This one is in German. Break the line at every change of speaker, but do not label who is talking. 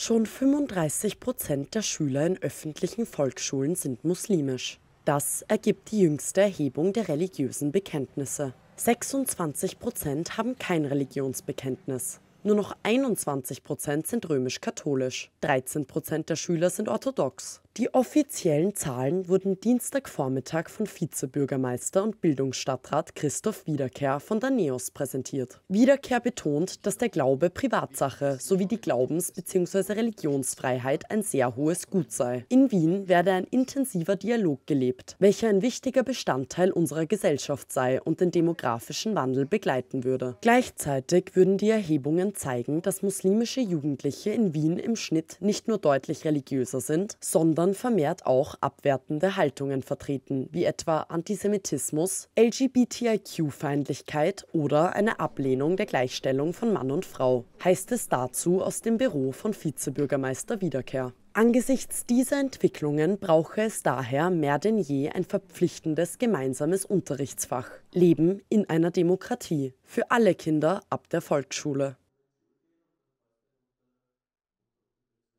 Schon 35 Prozent der Schüler in öffentlichen Volksschulen sind muslimisch. Das ergibt die jüngste Erhebung der religiösen Bekenntnisse. 26 Prozent haben kein Religionsbekenntnis. Nur noch 21 Prozent sind römisch-katholisch. 13 Prozent der Schüler sind orthodox. Die offiziellen Zahlen wurden Dienstagvormittag von Vizebürgermeister und Bildungsstadtrat Christoph Wiederkehr von der NEOS präsentiert. Wiederkehr betont, dass der Glaube Privatsache sowie die Glaubens- bzw. Religionsfreiheit ein sehr hohes Gut sei. In Wien werde ein intensiver Dialog gelebt, welcher ein wichtiger Bestandteil unserer Gesellschaft sei und den demografischen Wandel begleiten würde. Gleichzeitig würden die Erhebungen zeigen, dass muslimische Jugendliche in Wien im Schnitt nicht nur deutlich religiöser sind, sondern waren vermehrt auch abwertende Haltungen vertreten, wie etwa Antisemitismus, LGBTIQ-Feindlichkeit oder eine Ablehnung der Gleichstellung von Mann und Frau, heißt es dazu aus dem Büro von Vizebürgermeister Wiederkehr. Angesichts dieser Entwicklungen brauche es daher mehr denn je ein verpflichtendes gemeinsames Unterrichtsfach. Leben in einer Demokratie für alle Kinder ab der Volksschule.